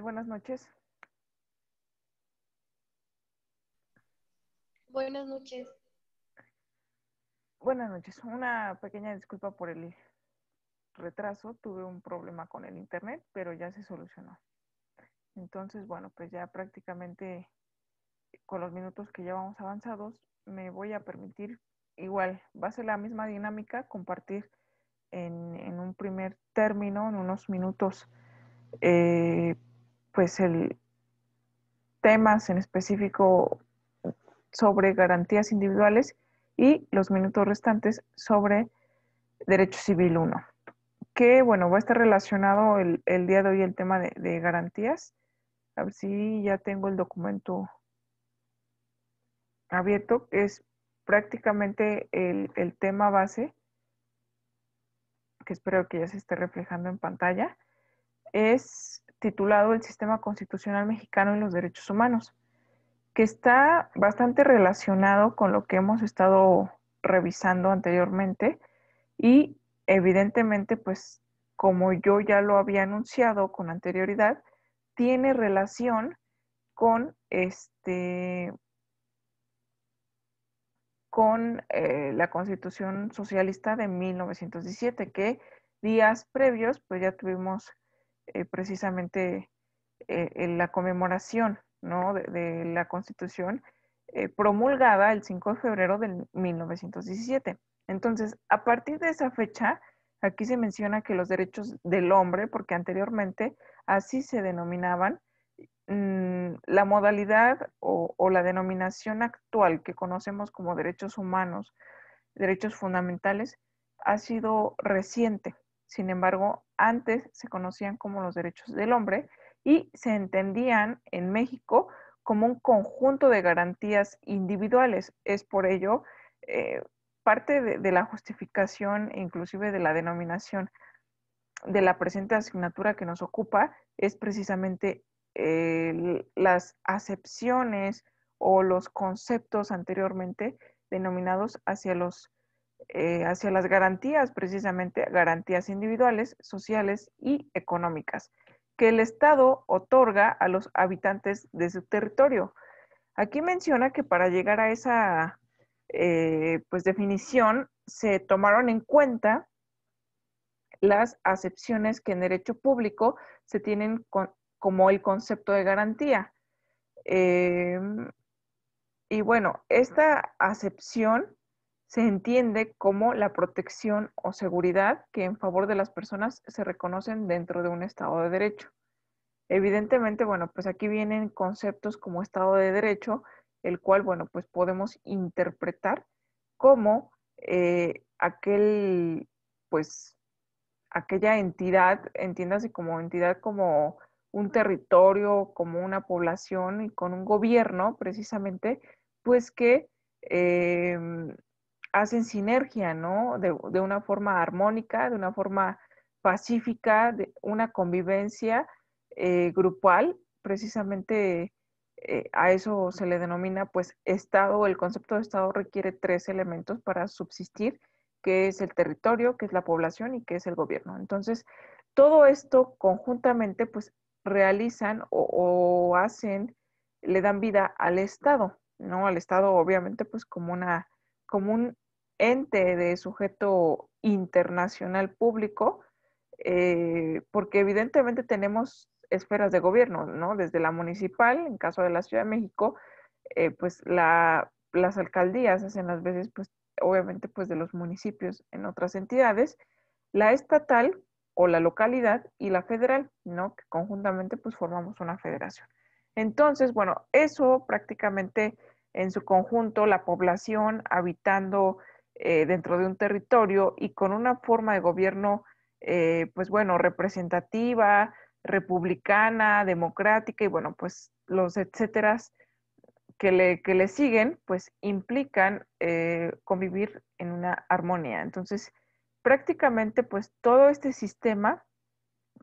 buenas noches. Buenas noches. Buenas noches. Una pequeña disculpa por el retraso. Tuve un problema con el internet, pero ya se solucionó. Entonces, bueno, pues ya prácticamente con los minutos que llevamos avanzados, me voy a permitir igual, va a ser la misma dinámica, compartir en, un primer término, en unos minutos, eh, pues el temas en específico sobre garantías individuales y los minutos restantes sobre Derecho Civil 1, que bueno, va a estar relacionado el, día de hoy el tema de, garantías. A ver si ya tengo el documento abierto, es prácticamente el, el tema base, que espero que ya se esté reflejando en pantalla, es titulado El Sistema Constitucional Mexicano y los Derechos Humanos, que está bastante relacionado con lo que hemos estado revisando anteriormente y evidentemente, pues como yo ya lo había anunciado con anterioridad, tiene relación con este con eh, la Constitución Socialista de 1917, que días previos, pues ya tuvimos eh, precisamente eh, en la conmemoración de, la Constitución eh, promulgada el 5 de febrero de 1917. Entonces, a partir de esa fecha, aquí se menciona que los derechos del hombre, porque anteriormente así se denominaban, mm, la modalidad o la denominación actual que conocemos como derechos humanos, derechos fundamentales, ha sido reciente. Sin embargo, antes se conocían como los derechos del hombre y se entendían en México como un conjunto de garantías individuales. Es por ello eh, parte de, la justificación, inclusive de la denominación de la presente asignatura que nos ocupa, es precisamente las acepciones o los conceptos anteriormente denominados hacia los eh, hacia las garantías, precisamente garantías individuales, sociales y económicas, que el Estado otorga a los habitantes de su territorio. Aquí menciona que para llegar a esa eh, pues definición se tomaron en cuenta las acepciones que en derecho público se tienen como el concepto de garantía. Em, y bueno, esta acepción se entiende como la protección o seguridad que en favor de las personas se reconocen dentro de un Estado de Derecho. Evidentemente, bueno, pues aquí vienen conceptos como Estado de Derecho, el cual, bueno, pues podemos interpretar como eh, aquel, pues, aquella entidad, entiéndase como entidad como un territorio, como una población y con un gobierno, precisamente, pues que em, hacen sinergia, ¿no? De, una forma armónica, de una forma pacífica, de una convivencia eh, grupal, precisamente eh, a eso se le denomina pues Estado, el concepto de Estado requiere tres elementos para subsistir, que es el territorio, que es la población y que es el gobierno. Entonces, todo esto conjuntamente pues realizan o, o hacen, le dan vida al Estado, ¿no? Al Estado obviamente pues como una como un ente de sujeto internacional público, eh, porque evidentemente tenemos esferas de gobierno, ¿no? Desde la municipal, en caso de la Ciudad de México, eh, pues las alcaldías hacen las veces, pues obviamente, pues de los municipios en otras entidades, la estatal o la localidad y la federal, ¿no? Que conjuntamente pues formamos una federación. Entonces, bueno, eso prácticamente en su conjunto, la población habitando eh, dentro de un territorio y con una forma de gobierno, eh, pues bueno, representativa, republicana, democrática y bueno, pues los etcéteras que le, siguen, pues implican eh, convivir en una armonía. Entonces, prácticamente pues todo este sistema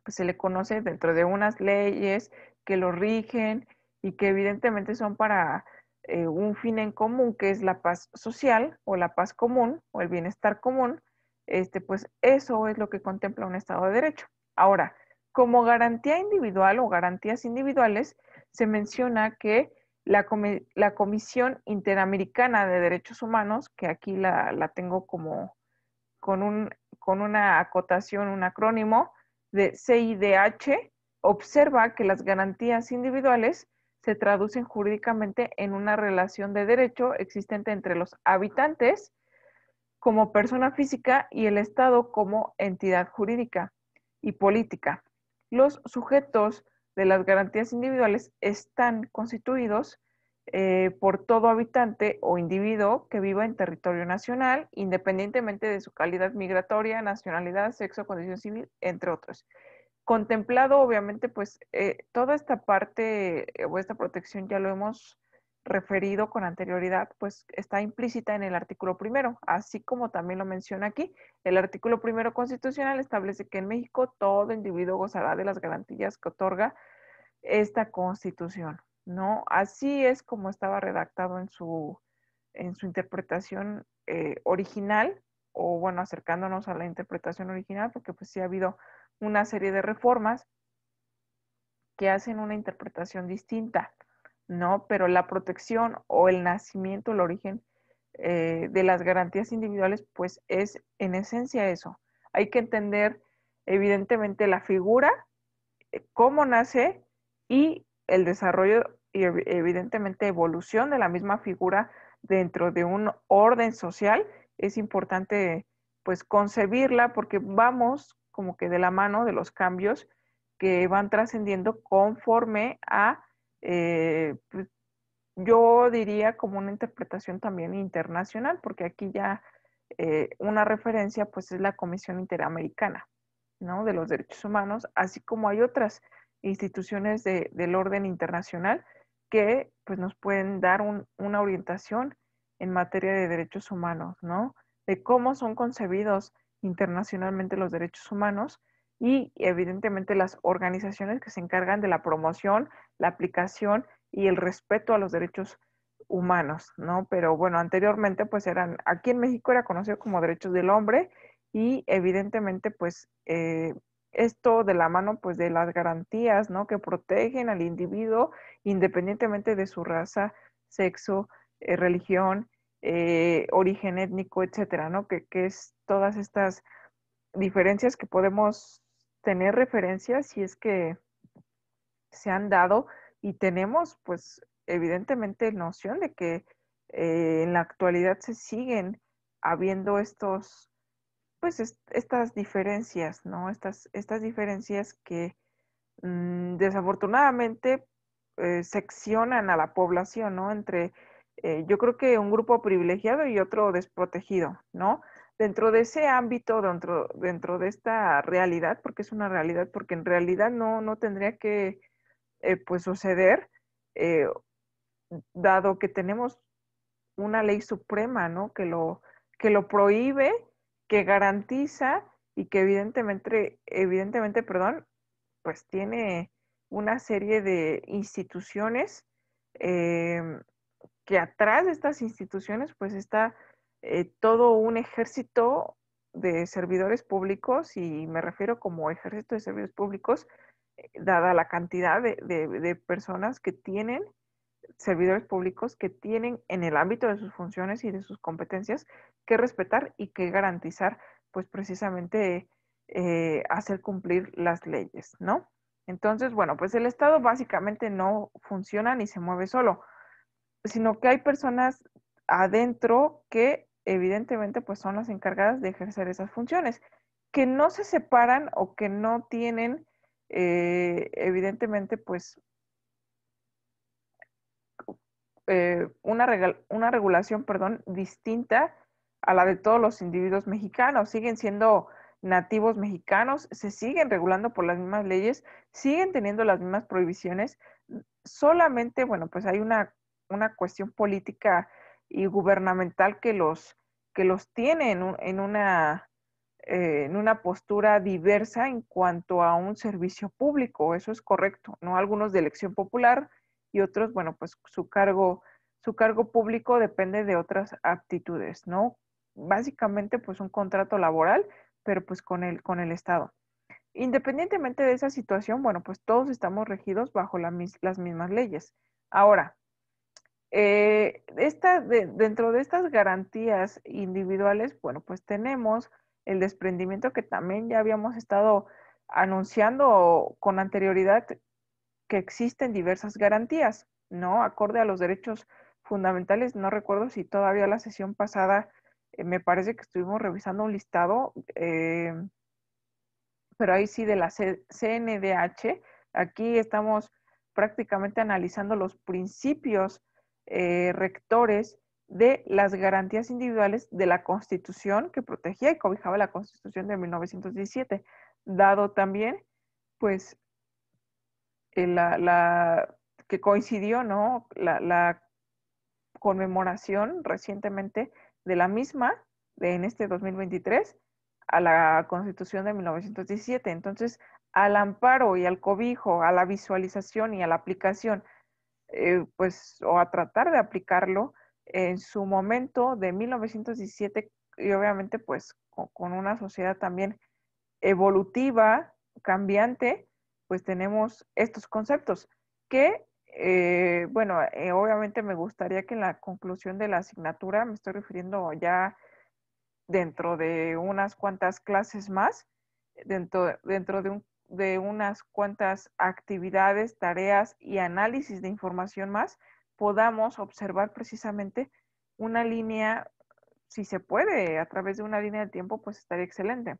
pues se le conoce dentro de unas leyes que lo rigen y que evidentemente son para eh, un fin en común que es la paz social o la paz común o el bienestar común, este, pues eso es lo que contempla un Estado de Derecho. Ahora, como garantía individual o garantías individuales, se menciona que la, Comisión Interamericana de Derechos Humanos, que aquí la, tengo como con una acotación, un acrónimo de CIDH, observa que las garantías individuales se traducen jurídicamente en una relación de derecho existente entre los habitantes como persona física y el Estado como entidad jurídica y política. Los sujetos de las garantías individuales están constituidos eh, por todo habitante o individuo que viva en territorio nacional, independientemente de su calidad migratoria, nacionalidad, sexo, condición civil, entre otros contemplado, obviamente, pues eh, toda esta parte eh, o esta protección ya lo hemos referido con anterioridad, pues está implícita en el artículo primero, así como también lo menciona aquí. El artículo primero constitucional establece que en México todo individuo gozará de las garantías que otorga esta constitución, ¿no? Así es como estaba redactado en su, en su interpretación eh, original, o bueno, acercándonos a la interpretación original, porque pues sí ha habido una serie de reformas que hacen una interpretación distinta, ¿no? Pero la protección o el nacimiento, el origen eh, de las garantías individuales, pues es en esencia eso. Hay que entender evidentemente la figura, eh, cómo nace y el desarrollo y evidentemente evolución de la misma figura dentro de un orden social. Es importante pues concebirla porque vamos como que de la mano de los cambios que van trascendiendo conforme a, eh, pues, yo diría como una interpretación también internacional, porque aquí ya eh, una referencia pues es la Comisión Interamericana, ¿no? De los Derechos Humanos, así como hay otras instituciones del orden internacional que pues nos pueden dar una orientación en materia de derechos humanos, ¿no? De cómo son concebidos internacionalmente los derechos humanos y evidentemente las organizaciones que se encargan de la promoción, la aplicación y el respeto a los derechos humanos, ¿no? Pero bueno, anteriormente pues eran, aquí en México era conocido como derechos del hombre y evidentemente pues eh, esto de la mano pues de las garantías, ¿no? Que protegen al individuo independientemente de su raza, sexo, eh, religión eh, origen étnico, etcétera, ¿no? Que, que es todas estas diferencias que podemos tener referencias si es que se han dado y tenemos, pues, evidentemente noción de que eh, en la actualidad se siguen habiendo estos, pues, estas diferencias, ¿no? Estas, estas diferencias que mm, desafortunadamente eh, seccionan a la población, ¿no? Entre eh, yo creo que un grupo privilegiado y otro desprotegido, ¿no? Dentro de ese ámbito, dentro, dentro de esta realidad, porque es una realidad, porque en realidad no, tendría que eh, pues suceder, eh, dado que tenemos una ley suprema, ¿no? Que lo, que lo prohíbe, que garantiza y que evidentemente, evidentemente, perdón, pues tiene una serie de instituciones em, que atrás de estas instituciones pues está eh, todo un ejército de servidores públicos y me refiero como ejército de servidores públicos eh, dada la cantidad de, de, personas que tienen servidores públicos que tienen en el ámbito de sus funciones y de sus competencias que respetar y que garantizar pues precisamente eh, hacer cumplir las leyes, ¿no? Entonces, bueno, pues el Estado básicamente no funciona ni se mueve solo sino que hay personas adentro que evidentemente pues son las encargadas de ejercer esas funciones, que no se separan o que no tienen eh, evidentemente pues eh, una, una regulación, perdón, distinta a la de todos los individuos mexicanos, siguen siendo nativos mexicanos, se siguen regulando por las mismas leyes, siguen teniendo las mismas prohibiciones, solamente, bueno, pues hay una una cuestión política y gubernamental que los, que los tiene en, una, eh, en una postura diversa en cuanto a un servicio público, eso es correcto, ¿no? Algunos de elección popular y otros, bueno, pues su cargo, su cargo público depende de otras aptitudes, ¿no? Básicamente, pues un contrato laboral, pero pues con el, con el Estado. Independientemente de esa situación, bueno, pues todos estamos regidos bajo las mismas leyes. Ahora, eh, dentro de estas garantías individuales, bueno, pues tenemos el desprendimiento que también ya habíamos estado anunciando con anterioridad que existen diversas garantías, ¿no? Acorde a los derechos fundamentales, no recuerdo si todavía la sesión pasada eh, me parece que estuvimos revisando un listado, eh, pero ahí sí de la CNDH, aquí estamos prácticamente analizando los principios eh, rectores de las garantías individuales de la Constitución que protegía y cobijaba la Constitución de 1917, dado también, pues, eh, la, que coincidió, ¿no? La, conmemoración recientemente de la misma, en este 2023, a la Constitución de 1917. Entonces, al amparo y al cobijo, a la visualización y a la aplicación eh, pues, o a tratar de aplicarlo en su momento de 1917 y obviamente pues con, una sociedad también evolutiva, cambiante, pues tenemos estos conceptos que, eh, bueno, eh, obviamente me gustaría que en la conclusión de la asignatura, me estoy refiriendo ya dentro de unas cuantas clases más, dentro, dentro de un de unas cuantas actividades, tareas y análisis de información más, podamos observar precisamente una línea, si se puede, a través de una línea de tiempo, pues estaría excelente,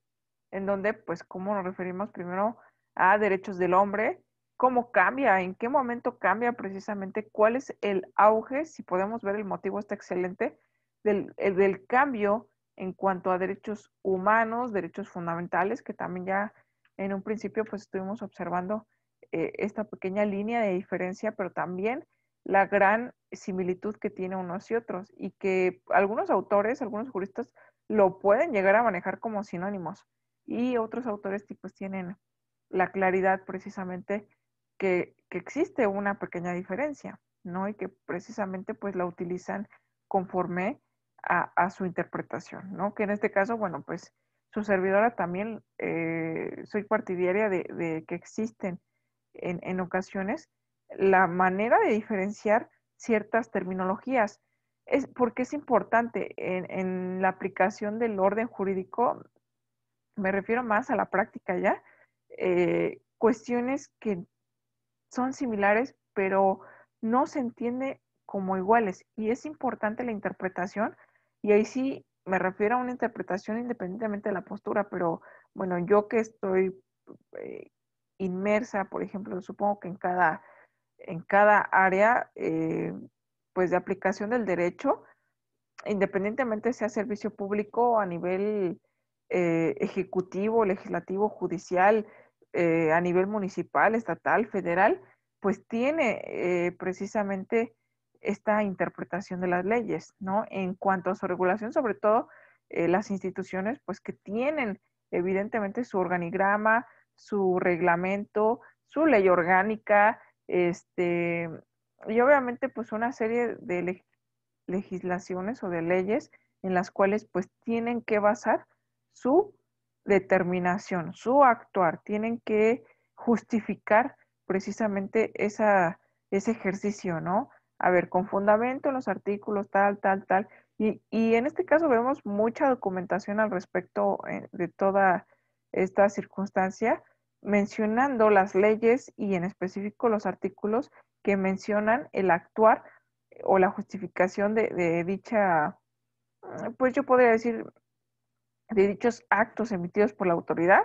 en donde, pues, cómo nos referimos primero a derechos del hombre, cómo cambia, en qué momento cambia precisamente, cuál es el auge, si podemos ver el motivo está excelente, del, eh, del cambio en cuanto a derechos humanos, derechos fundamentales, que también ya en un principio pues estuvimos observando eh, esta pequeña línea de diferencia, pero también la gran similitud que tiene unos y otros y que algunos autores, algunos juristas lo pueden llegar a manejar como sinónimos y otros autores pues tienen la claridad precisamente que, existe una pequeña diferencia, ¿no? Y que precisamente pues la utilizan conforme a, a su interpretación, ¿no? Que en este caso, bueno, pues su servidora también eh, soy partidaria de, que existen en, ocasiones la manera de diferenciar ciertas terminologías. Es porque es importante en, la aplicación del orden jurídico, me refiero más a la práctica ya, eh, cuestiones que son similares, pero no se entiende como iguales. Y es importante la interpretación y ahí sí me refiero a una interpretación independientemente de la postura, pero bueno, yo que estoy eh, inmersa, por ejemplo, supongo que en cada, en cada área eh, pues de aplicación del derecho, independientemente sea servicio público a nivel eh, ejecutivo, legislativo, judicial, a nivel municipal, estatal, federal, pues tiene precisamente esta interpretación de las leyes, ¿no? En cuanto a su regulación, sobre todo eh, las instituciones, pues que tienen evidentemente su organigrama, su reglamento, su ley orgánica, este, y obviamente pues una serie de legislaciones o de leyes en las cuales pues tienen que basar su determinación, su actuar, tienen que justificar precisamente ese ejercicio, ¿no? a ver, con fundamento en los artículos, tal, tal, tal. Y, y en este caso vemos mucha documentación al respecto eh, de toda esta circunstancia, mencionando las leyes y en específico los artículos que mencionan el actuar eh, o la justificación de, de dicha, eh, pues yo podría decir, de dichos actos emitidos por la autoridad.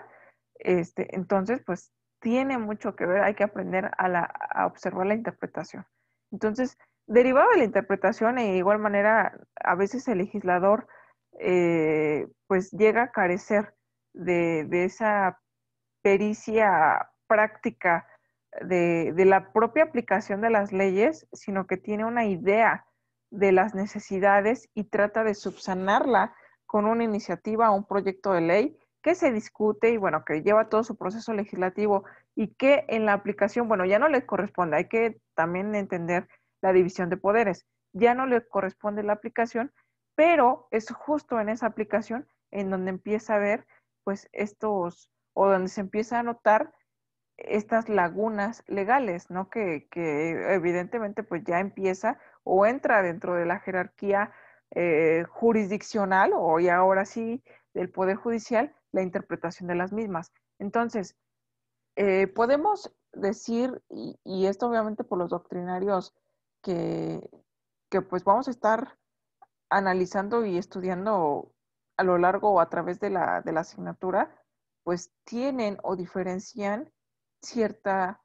Este, entonces, pues tiene mucho que ver, hay que aprender a, la, a observar la interpretación. Entonces, derivado de la interpretación e igual manera, a veces el legislador eh, pues llega a carecer de, esa pericia práctica de, de, la propia aplicación de las leyes, sino que tiene una idea de las necesidades y trata de subsanarla con una iniciativa o un proyecto de ley que se discute y bueno, que lleva todo su proceso legislativo y que en la aplicación, bueno, ya no le corresponde, hay que también entender la división de poderes, ya no le corresponde la aplicación, pero es justo en esa aplicación en donde empieza a ver pues estos, o donde se empieza a notar estas lagunas legales, ¿no? Que, que evidentemente pues ya empieza o entra dentro de la jerarquía eh, jurisdiccional o ya ahora sí del Poder Judicial la interpretación de las mismas. Entonces, eh, podemos decir, y, esto obviamente por los doctrinarios, que, pues vamos a estar analizando y estudiando a lo largo o a través de la, asignatura, pues tienen o diferencian cierta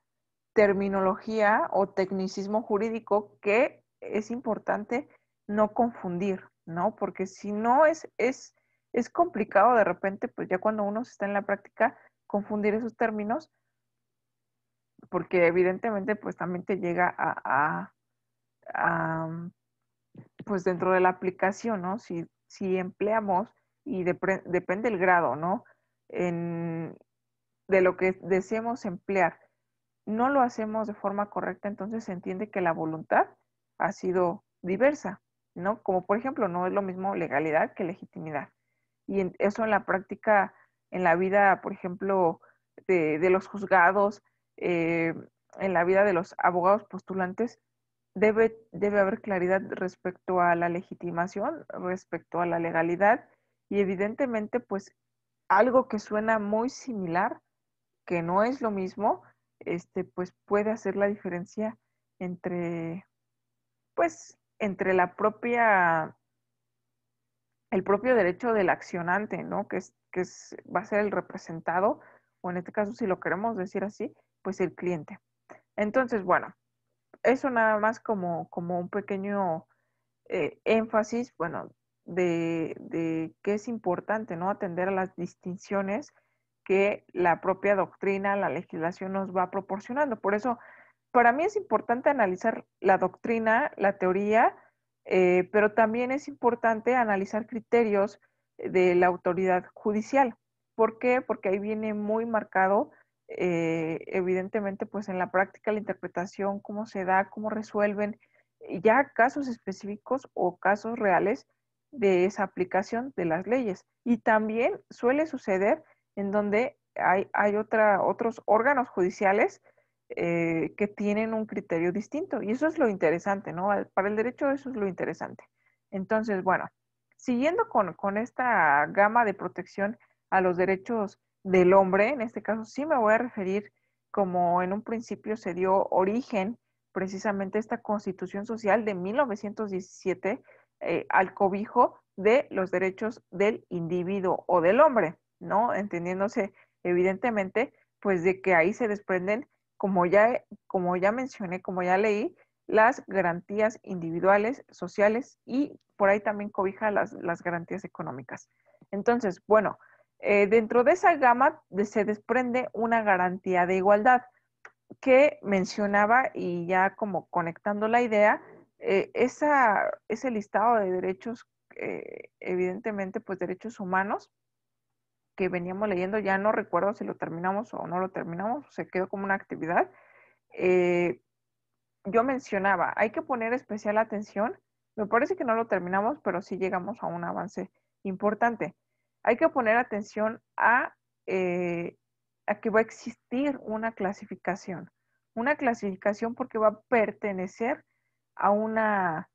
terminología o tecnicismo jurídico que es importante no confundir, ¿no? Porque si no es, es, es complicado de repente, pues ya cuando uno está en la práctica, confundir esos términos, porque evidentemente pues también te llega a, pues dentro de la aplicación, ¿no? Si, si empleamos, y depende el grado, ¿no? En, de lo que deseemos emplear, no lo hacemos de forma correcta, entonces se entiende que la voluntad ha sido diversa, ¿no? Como por ejemplo, no es lo mismo legalidad que legitimidad. Y eso en la práctica en la vida, por ejemplo, de, los juzgados, eh, en la vida de los abogados postulantes, debe, debe haber claridad respecto a la legitimación, respecto a la legalidad y evidentemente, pues, algo que suena muy similar, que no es lo mismo, este, pues puede hacer la diferencia entre, pues, entre la propia, el propio derecho del accionante, ¿no? Que es que va a ser el representado, o en este caso, si lo queremos decir así, pues el cliente. Entonces, bueno, eso nada más como, como un pequeño eh, énfasis, bueno, de, que es importante, ¿no? Atender a las distinciones que la propia doctrina, la legislación nos va proporcionando. Por eso, para mí es importante analizar la doctrina, la teoría, eh, pero también es importante analizar criterios de la autoridad judicial. ¿Por qué? Porque ahí viene muy marcado, eh, evidentemente, pues en la práctica la interpretación, cómo se da, cómo resuelven ya casos específicos o casos reales de esa aplicación de las leyes. Y también suele suceder en donde hay, otra, otros órganos judiciales eh, que tienen un criterio distinto. Y eso es lo interesante, ¿no? Para el derecho eso es lo interesante. Entonces, bueno, Siguiendo con, esta gama de protección a los derechos del hombre, en este caso sí me voy a referir como en un principio se dio origen precisamente esta constitución social de 1917 eh, al cobijo de los derechos del individuo o del hombre, ¿no? Entendiéndose evidentemente pues de que ahí se desprenden, como ya, como ya mencioné, como ya leí, las garantías individuales, sociales y por ahí también cobija las, garantías económicas. Entonces, bueno, eh, dentro de esa gama se desprende una garantía de igualdad que mencionaba y ya como conectando la idea, eh, esa, ese listado de derechos, eh, evidentemente, pues derechos humanos que veníamos leyendo, ya no recuerdo si lo terminamos o no lo terminamos, se quedó como una actividad, yo mencionaba, hay que poner especial atención. Me parece que no lo terminamos, pero sí llegamos a un avance importante. Hay que poner atención a, eh, que va a existir una clasificación. Una clasificación porque va a pertenecer a una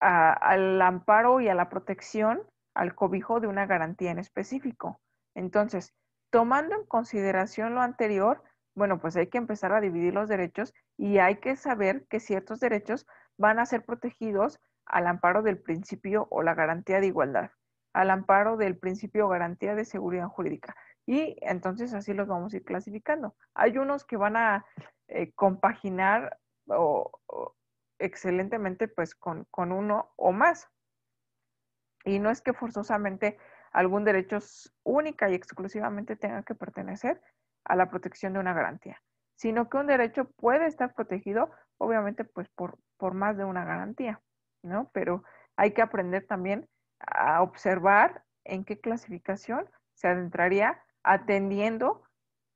al amparo y a la protección, al cobijo de una garantía en específico. Entonces, tomando en consideración lo anterior, bueno, pues hay que empezar a dividir los derechos y hay que saber que ciertos derechos van a ser protegidos al amparo del principio o la garantía de igualdad, al amparo del principio o garantía de seguridad jurídica. Y entonces así los vamos a ir clasificando. Hay unos que van a eh, compaginar excelentemente pues con, con uno o más. Y no es que forzosamente algún derecho única y exclusivamente tenga que pertenecer a la protección de una garantía, sino que un derecho puede estar protegido, obviamente, pues por, más de una garantía, ¿no? Pero hay que aprender también a observar en qué clasificación se adentraría atendiendo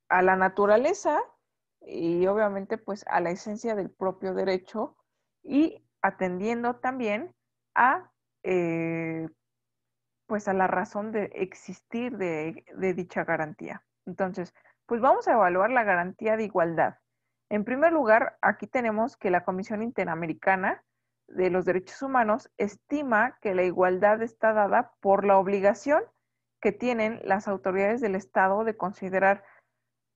a la naturaleza y obviamente pues a la esencia del propio derecho y atendiendo también a eh, pues a la razón de existir de, de dicha garantía. Entonces, pues vamos a evaluar la garantía de igualdad. En primer lugar, aquí tenemos que la Comisión Interamericana de los Derechos Humanos estima que la igualdad está dada por la obligación que tienen las autoridades del Estado de considerar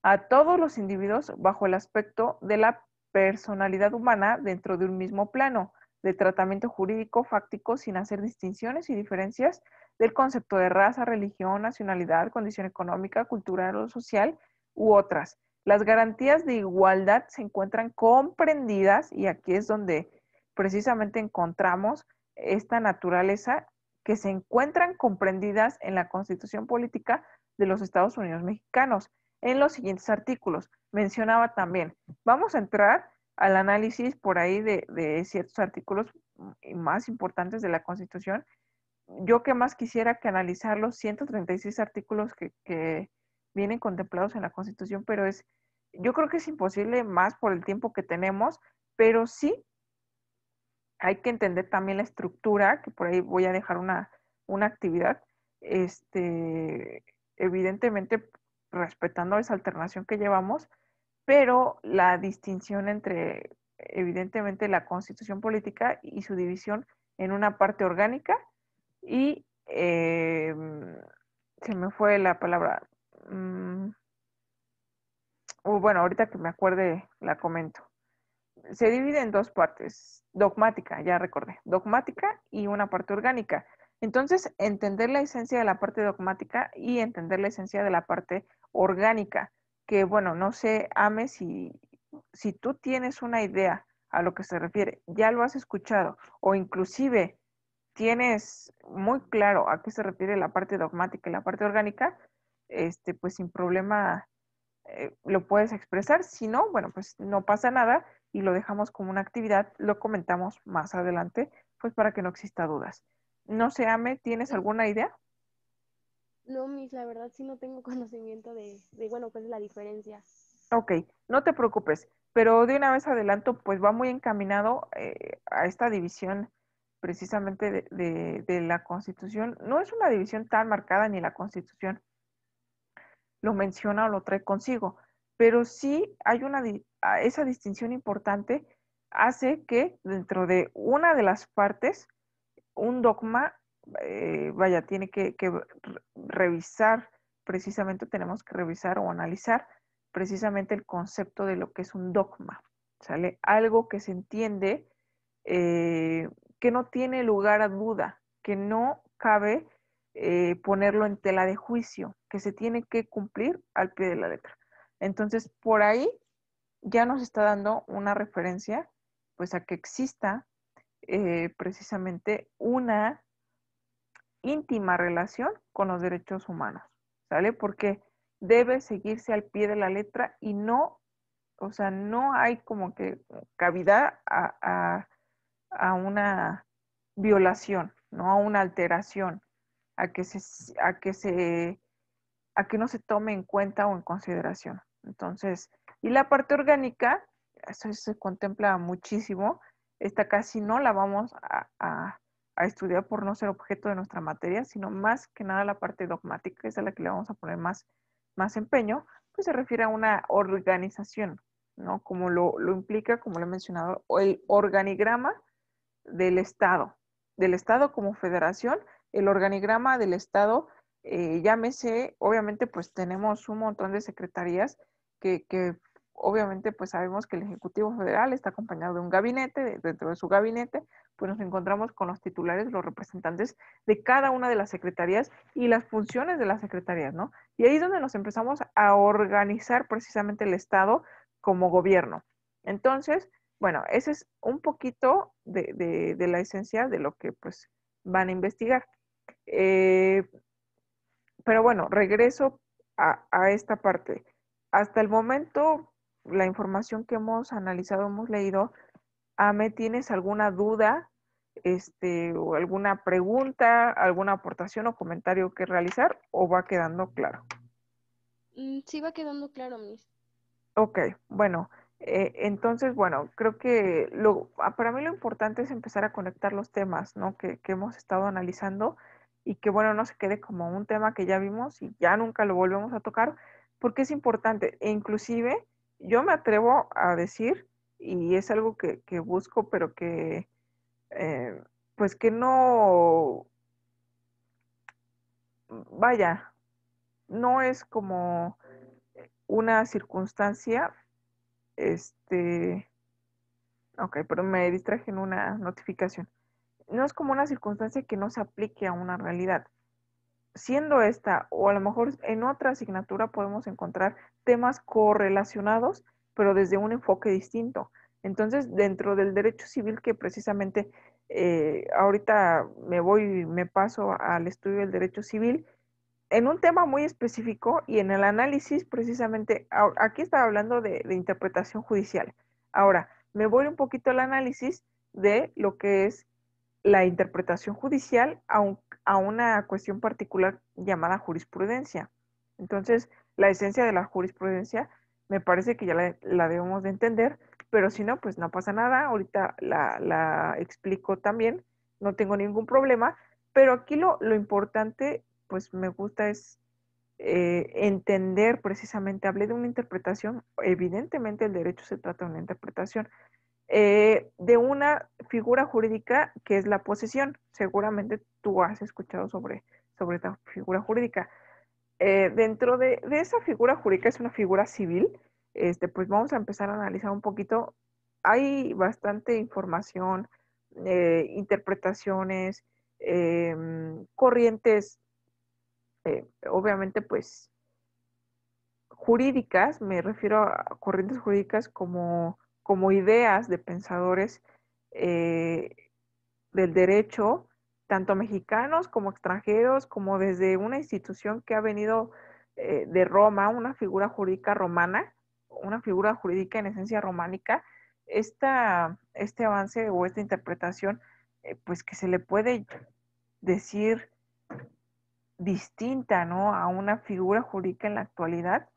a todos los individuos bajo el aspecto de la personalidad humana dentro de un mismo plano de tratamiento jurídico fáctico sin hacer distinciones y diferencias del concepto de raza, religión, nacionalidad, condición económica, cultural o social u otras. Las garantías de igualdad se encuentran comprendidas y aquí es donde precisamente encontramos esta naturaleza que se encuentran comprendidas en la Constitución Política de los Estados Unidos Mexicanos en los siguientes artículos. Mencionaba también, vamos a entrar al análisis por ahí de, ciertos artículos más importantes de la Constitución. Yo que más quisiera que analizar los 136 artículos que, que vienen contemplados en la Constitución, pero es, yo creo que es imposible más por el tiempo que tenemos, pero sí hay que entender también la estructura, que por ahí voy a dejar una, actividad, este, evidentemente respetando esa alternación que llevamos, pero la distinción entre, evidentemente, la constitución política y su división en una parte orgánica y, em, se me fue la palabra, Mm. bueno, ahorita que me acuerde la comento. Se divide en dos partes, dogmática, ya recordé, dogmática y una parte orgánica. Entonces, entender la esencia de la parte dogmática y entender la esencia de la parte orgánica, que bueno, no sé, Ame, si, si tú tienes una idea a lo que se refiere, ya lo has escuchado o inclusive tienes muy claro a qué se refiere la parte dogmática y la parte orgánica, este, pues sin problema eh, lo puedes expresar. Si no, bueno, pues no pasa nada y lo dejamos como una actividad, lo comentamos más adelante, pues para que no exista dudas. No sé, Ame, ¿tienes alguna idea? No, Miss, la verdad sí no tengo conocimiento de, de bueno, pues la diferencia. Ok, no te preocupes, pero de una vez adelanto, pues va muy encaminado eh, a esta división precisamente de, de, de, la Constitución. No es una división tan marcada ni la Constitución, lo menciona o lo trae consigo. Pero sí hay una, esa distinción importante hace que dentro de una de las partes, un dogma, eh, vaya, tiene que, revisar, precisamente tenemos que revisar o analizar precisamente el concepto de lo que es un dogma. ¿Sale? Algo que se entiende eh, que no tiene lugar a duda, que no cabe eh, ponerlo en tela de juicio, que se tiene que cumplir al pie de la letra. Entonces, por ahí ya nos está dando una referencia, pues a que exista eh, precisamente una íntima relación con los derechos humanos, ¿sale? Porque debe seguirse al pie de la letra y no, o sea, no hay como que cavidad a, a una violación, ¿no? A una alteración a que se, que se, a que no se tome en cuenta o en consideración. Entonces, y la parte orgánica, eso se contempla muchísimo, esta casi no la vamos a, estudiar por no ser objeto de nuestra materia, sino más que nada la parte dogmática, es a la que le vamos a poner más, más empeño, pues se refiere a una organización, ¿no? Como lo, lo implica, como lo he mencionado, el organigrama del Estado, del Estado como federación el organigrama del Estado, eh, llámese, obviamente pues tenemos un montón de secretarías que, obviamente pues sabemos que el Ejecutivo Federal está acompañado de un gabinete, dentro de su gabinete pues nos encontramos con los titulares, los representantes de cada una de las secretarías y las funciones de las secretarías, ¿no? Y ahí es donde nos empezamos a organizar precisamente el Estado como gobierno. Entonces, bueno, ese es un poquito de, de, de la esencia de lo que pues van a investigar. Eh, pero bueno, regreso a, a, esta parte. Hasta el momento, la información que hemos analizado, hemos leído, Ame, ¿tienes alguna duda este, o alguna pregunta, alguna aportación o comentario que realizar o va quedando claro? Mm, sí, va quedando claro, Miss. Ok, bueno, eh, entonces, bueno, creo que lo, ah, para mí lo importante es empezar a conectar los temas ¿no? que hemos estado analizando y que bueno, no se quede como un tema que ya vimos y ya nunca lo volvemos a tocar, porque es importante. E inclusive yo me atrevo a decir, y es algo que, busco, pero que eh, pues que no, vaya, no es como una circunstancia, este, ok, pero me distraje en una notificación no es como una circunstancia que no se aplique a una realidad. Siendo esta, o a lo mejor en otra asignatura podemos encontrar temas correlacionados, pero desde un enfoque distinto. Entonces, dentro del derecho civil, que precisamente eh, ahorita me voy, me paso al estudio del derecho civil, en un tema muy específico y en el análisis precisamente, aquí estaba hablando de, de interpretación judicial. Ahora, me voy un poquito al análisis de lo que es la interpretación judicial a, a una cuestión particular llamada jurisprudencia. Entonces, la esencia de la jurisprudencia me parece que ya la, debemos de entender, pero si no, pues no pasa nada. Ahorita la, explico también, no tengo ningún problema, pero aquí lo, importante, pues me gusta es eh, entender precisamente, hablé de una interpretación, evidentemente el derecho se trata de una interpretación, eh, de una figura jurídica que es la posesión. Seguramente tú has escuchado sobre, sobre esta figura jurídica. Eh, dentro de, esa figura jurídica, es una figura civil, este, pues vamos a empezar a analizar un poquito. Hay bastante información, eh, interpretaciones, em, corrientes, obviamente pues jurídicas, me refiero a corrientes jurídicas como como ideas de pensadores eh, del derecho, tanto mexicanos como extranjeros, como desde una institución que ha venido eh, de Roma, una figura jurídica romana, una figura jurídica en esencia románica, esta, este avance o esta interpretación, eh, pues que se le puede decir distinta a una figura jurídica en la actualidad,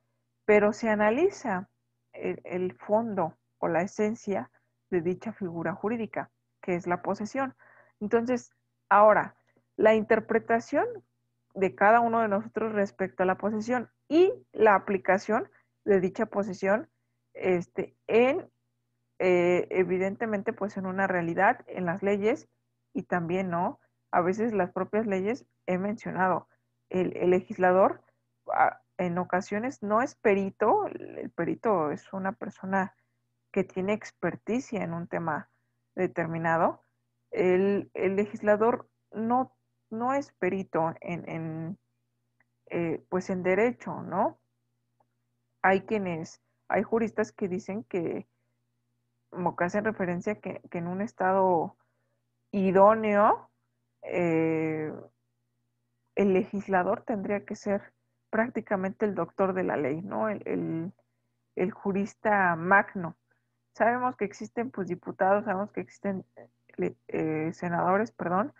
pero se analiza el fondo, o la esencia de dicha figura jurídica, que es la posesión. Entonces, ahora, la interpretación de cada uno de nosotros respecto a la posesión y la aplicación de dicha posesión este, en, eh, evidentemente, pues en una realidad, en las leyes y también, ¿no? A veces las propias leyes, he mencionado, el legislador ah, en ocasiones no es perito, el perito es una persona que tiene experticia en un tema determinado, el, legislador no, no es perito en, en eh, pues en derecho, ¿no? Hay quienes, hay juristas que dicen que, como que hacen referencia que, en un estado idóneo, eh, el legislador tendría que ser prácticamente el doctor de la ley, ¿no? el jurista magno. Sabemos que existen pues diputados, sabemos que existen eh, eh, senadores, perdón.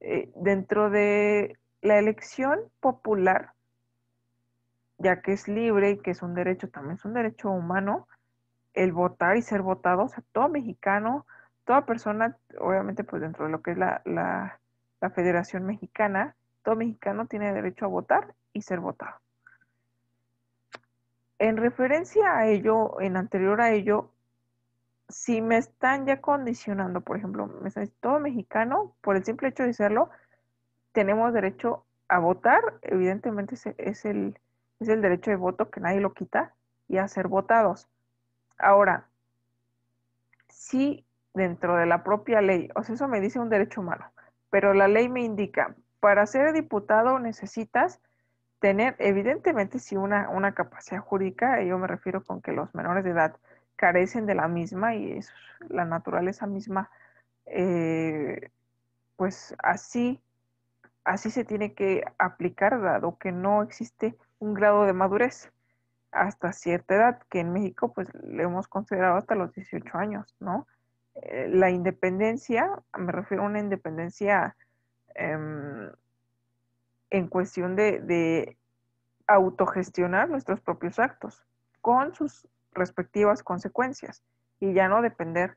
Eh, dentro de la elección popular, ya que es libre y que es un derecho, también es un derecho humano, el votar y ser votado, o sea, todo mexicano, toda persona, obviamente pues dentro de lo que es la, la Federación Mexicana, todo mexicano tiene derecho a votar y ser votado. En referencia a ello, en anterior a ello, si me están ya condicionando, por ejemplo, me están todo mexicano, por el simple hecho de serlo, tenemos derecho a votar, evidentemente es, el, es el derecho de voto que nadie lo quita, y a ser votados. Ahora, si dentro de la propia ley, o sea, eso me dice un derecho humano, pero la ley me indica, para ser diputado necesitas tener, evidentemente, si una, una capacidad jurídica, yo me refiero con que los menores de edad carecen de la misma y es la naturaleza misma, eh, pues así, así se tiene que aplicar, dado que no existe un grado de madurez hasta cierta edad, que en México pues le hemos considerado hasta los 18 años, ¿no? Eh, la independencia, me refiero a una independencia em, en cuestión de, de autogestionar nuestros propios actos, con sus respectivas consecuencias y ya no depender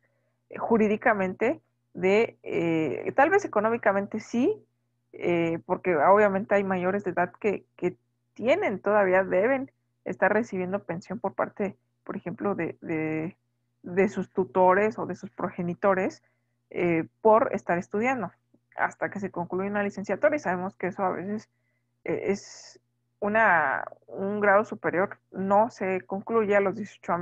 eh, jurídicamente de, eh, tal vez económicamente sí, eh, porque obviamente hay mayores de edad que, tienen todavía, deben estar recibiendo pensión por parte, por ejemplo, de, de, sus tutores o de sus progenitores por estar estudiando hasta que se concluye una licenciatura y sabemos que eso a veces es, una, un grado superior no se concluye a los 18,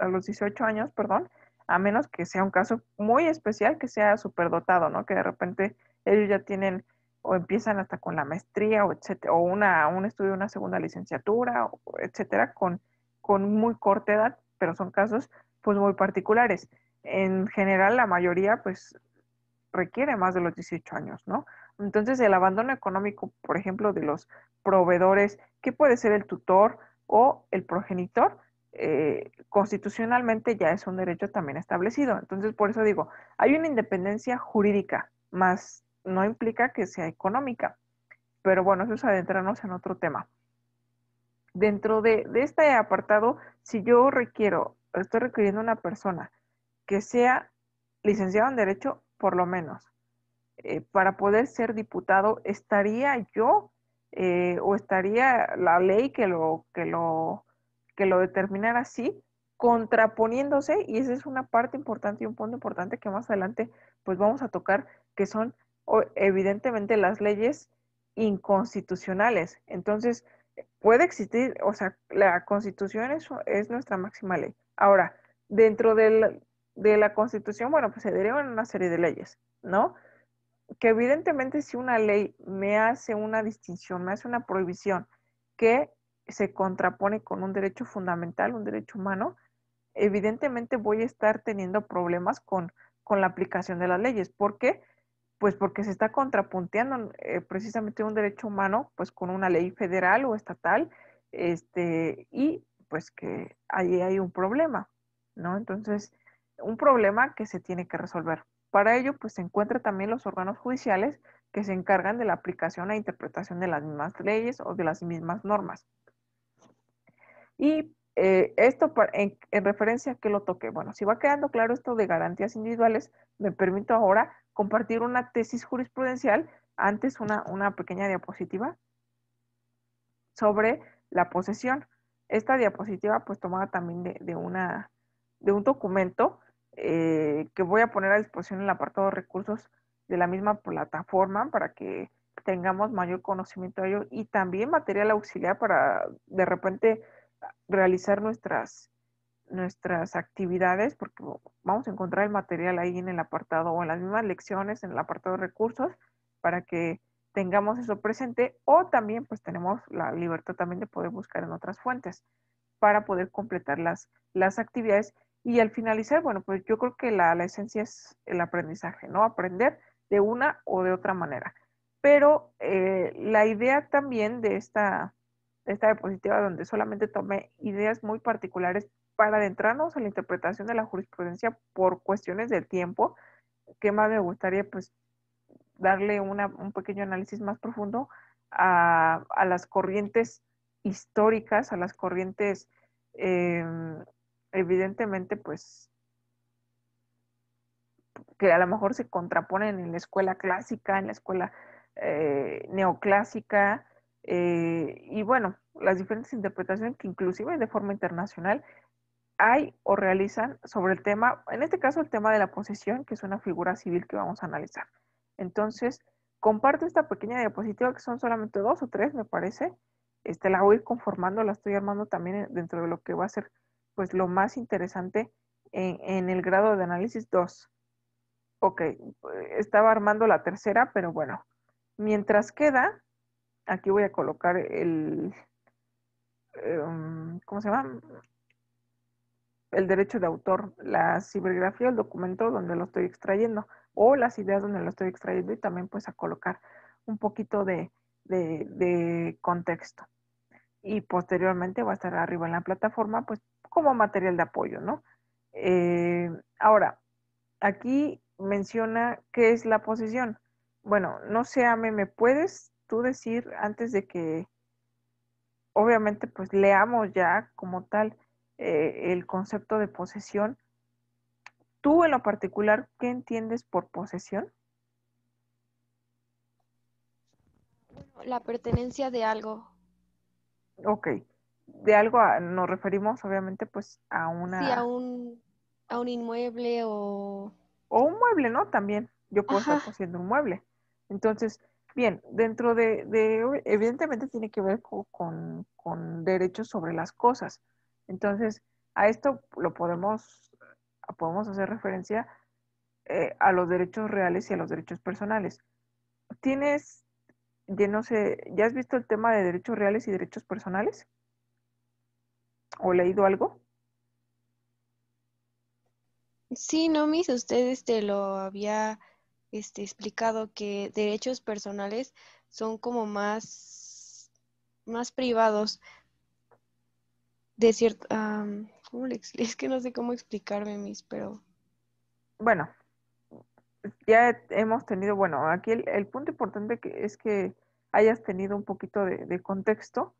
a los 18 años, perdón, a menos que sea un caso muy especial que sea superdotado, ¿no? Que de repente ellos ya tienen o empiezan hasta con la maestría o etcétera, o una, un estudio, una segunda licenciatura, etcétera, con, con muy corta edad, pero son casos pues muy particulares. En general, la mayoría pues requiere más de los 18 años, ¿no? Entonces, el abandono económico, por ejemplo, de los proveedores, que puede ser el tutor o el progenitor, eh, constitucionalmente ya es un derecho también establecido. Entonces, por eso digo, hay una independencia jurídica, más no implica que sea económica. Pero bueno, eso es adentrarnos en otro tema. Dentro de, este apartado, si yo requiero, estoy requiriendo una persona que sea licenciada en Derecho, por lo menos, eh, para poder ser diputado, estaría yo eh, o estaría la ley que lo, que, lo, que lo determinara así, contraponiéndose, y esa es una parte importante y un punto importante que más adelante pues vamos a tocar, que son evidentemente las leyes inconstitucionales. Entonces, puede existir, o sea, la constitución es, es nuestra máxima ley. Ahora, dentro de la constitución, bueno, pues se derivan una serie de leyes, ¿no? que evidentemente si una ley me hace una distinción, me hace una prohibición que se contrapone con un derecho fundamental, un derecho humano, evidentemente voy a estar teniendo problemas con, con la aplicación de las leyes. ¿Por qué? Pues porque se está contrapunteando eh, precisamente un derecho humano pues con una ley federal o estatal este, y pues que ahí hay un problema, ¿no? Entonces, un problema que se tiene que resolver. Para ello, pues se encuentran también los órganos judiciales que se encargan de la aplicación e interpretación de las mismas leyes o de las mismas normas. Y eh, esto en, referencia a que lo toqué. Bueno, si va quedando claro esto de garantías individuales, me permito ahora compartir una tesis jurisprudencial, antes una, pequeña diapositiva sobre la posesión. Esta diapositiva pues tomada también de, una, de un documento eh, que voy a poner a disposición en el apartado de recursos de la misma plataforma para que tengamos mayor conocimiento de ello y también material auxiliar para de repente realizar nuestras, nuestras actividades, porque vamos a encontrar el material ahí en el apartado o en las mismas lecciones, en el apartado de recursos, para que tengamos eso presente o también pues tenemos la libertad también de poder buscar en otras fuentes para poder completar las, las actividades y al finalizar, bueno, pues yo creo que la, esencia es el aprendizaje, ¿no? Aprender de una o de otra manera. Pero eh, la idea también de esta, esta diapositiva, donde solamente tomé ideas muy particulares para adentrarnos a la interpretación de la jurisprudencia por cuestiones del tiempo, que más me gustaría pues darle una, un pequeño análisis más profundo a, a, las corrientes históricas, a las corrientes em, evidentemente, pues, que a lo mejor se contraponen en la escuela clásica, en la escuela eh, neoclásica, eh, y bueno, las diferentes interpretaciones que inclusive de forma internacional hay o realizan sobre el tema, en este caso el tema de la posesión, que es una figura civil que vamos a analizar. Entonces, comparto esta pequeña diapositiva que son solamente dos o tres, me parece. Este, la voy conformando, la estoy armando también dentro de lo que va a ser pues lo más interesante en, el grado de análisis 2. Ok, eh, estaba armando la tercera, pero bueno, mientras queda, aquí voy a colocar el, em, ¿cómo se llama? El derecho de autor, la cibergrafía, el documento donde lo estoy extrayendo o las ideas donde lo estoy extrayendo y también pues a colocar un poquito de, de contexto. Y posteriormente va a estar arriba en la plataforma pues como material de apoyo, ¿no? Eh, ahora, aquí menciona qué es la posesión. Bueno, no sé, Ame, ¿me puedes tú decir antes de que, obviamente, pues leamos ya como tal eh, el concepto de posesión? ¿Tú en lo particular qué entiendes por posesión? La pertenencia de algo. Ok de algo a, nos referimos obviamente pues a una... Sí, a un, inmueble o... O un mueble, ¿no? También yo puedo estar cosiendo un mueble. Entonces, bien, dentro de, evidentemente tiene que ver con, con, derechos sobre las cosas. Entonces, a esto lo podemos, podemos hacer referencia eh, a los derechos reales y a los derechos personales. Tienes, ya no sé, ¿ya has visto el tema de derechos reales y derechos personales? o leído algo? Sí, no, mis, usted este, lo había este, explicado que derechos personales son como más, más privados de cierto... es que no sé cómo explicarme, mis, pero... Bueno, ya hemos tenido, bueno, aquí el, punto importante que es que hayas tenido un poquito de, de contexto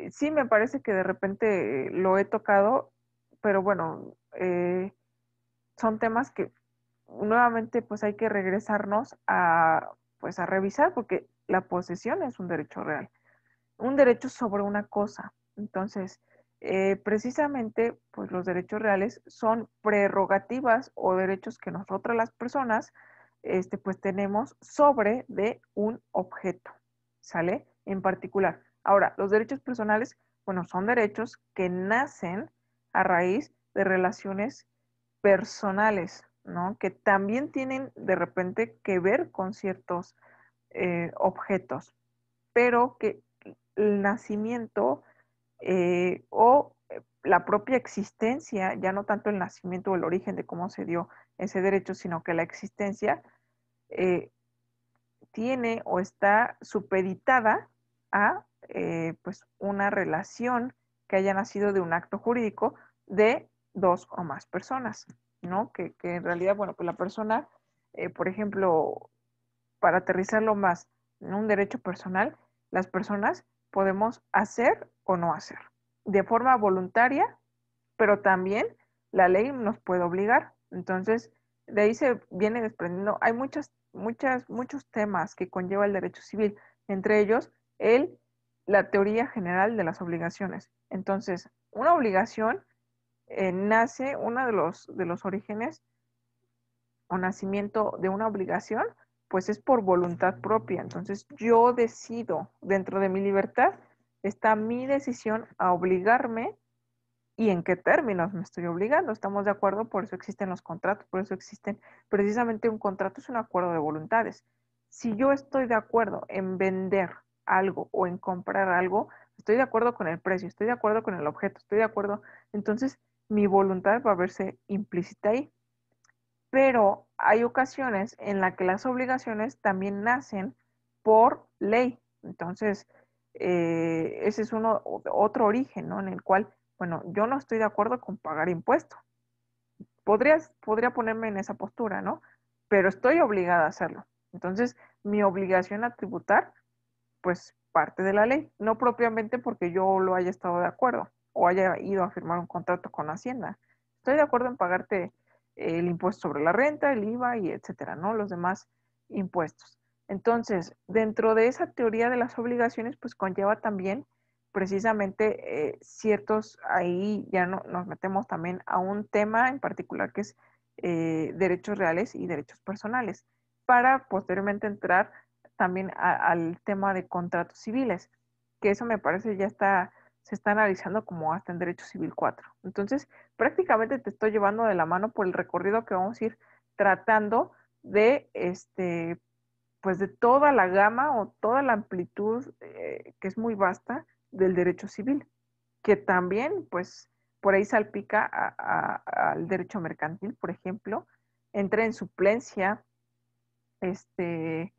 eh, sí me parece que de repente eh, lo he tocado, pero bueno, eh, son temas que nuevamente pues hay que regresarnos a pues a revisar porque la posesión es un derecho real, un derecho sobre una cosa. Entonces, precisamente pues los derechos reales son prerrogativas o derechos que nosotras las personas este, pues tenemos sobre de un objeto, ¿sale? En particular, Ahora, los derechos personales, bueno, son derechos que nacen a raíz de relaciones personales, ¿no? Que también tienen de repente que ver con ciertos eh, objetos, pero que el nacimiento eh, o eh, la propia existencia, ya no tanto el nacimiento o el origen de cómo se dio ese derecho, sino que la existencia tiene o está supeditada a eh, pues una relación que haya nacido de un acto jurídico de dos o más personas, ¿no? Que, en realidad, bueno, pues la persona, eh, por ejemplo, para aterrizarlo más en un derecho personal, las personas podemos hacer o no hacer, de forma voluntaria, pero también la ley nos puede obligar. Entonces, de ahí se viene desprendiendo, hay muchas, muchas, muchos temas que conlleva el derecho civil, entre ellos el la teoría general de las obligaciones. Entonces, una obligación eh, nace, uno de los, de los orígenes o nacimiento de una obligación, pues es por voluntad propia. Entonces, yo decido, dentro de mi libertad, está mi decisión a obligarme y en qué términos me estoy obligando. Estamos de acuerdo, por eso existen los contratos, por eso existen precisamente un contrato, es un acuerdo de voluntades. Si yo estoy de acuerdo en vender algo o en comprar algo, estoy de acuerdo con el precio, estoy de acuerdo con el objeto, estoy de acuerdo. Entonces, mi voluntad va a verse implícita ahí. Pero hay ocasiones en las que las obligaciones también nacen por ley. Entonces, eh, ese es uno, otro origen, ¿no? En el cual, bueno, yo no estoy de acuerdo con pagar impuesto Podría, podría ponerme en esa postura, ¿no? Pero estoy obligada a hacerlo. Entonces, mi obligación a tributar pues parte de la ley, no propiamente porque yo lo haya estado de acuerdo o haya ido a firmar un contrato con Hacienda. Estoy de acuerdo en pagarte el impuesto sobre la renta, el IVA y etcétera, ¿no? Los demás impuestos. Entonces, dentro de esa teoría de las obligaciones, pues conlleva también precisamente eh, ciertos, ahí ya no, nos metemos también a un tema en particular que es eh, derechos reales y derechos personales, para posteriormente entrar también al tema de contratos civiles, que eso me parece ya está, se está analizando como hasta en Derecho Civil 4. Entonces, prácticamente te estoy llevando de la mano por el recorrido que vamos a ir tratando de este pues de toda la gama o toda la amplitud eh, que es muy vasta del derecho civil, que también pues por ahí salpica al derecho mercantil, por ejemplo, entra en suplencia, este,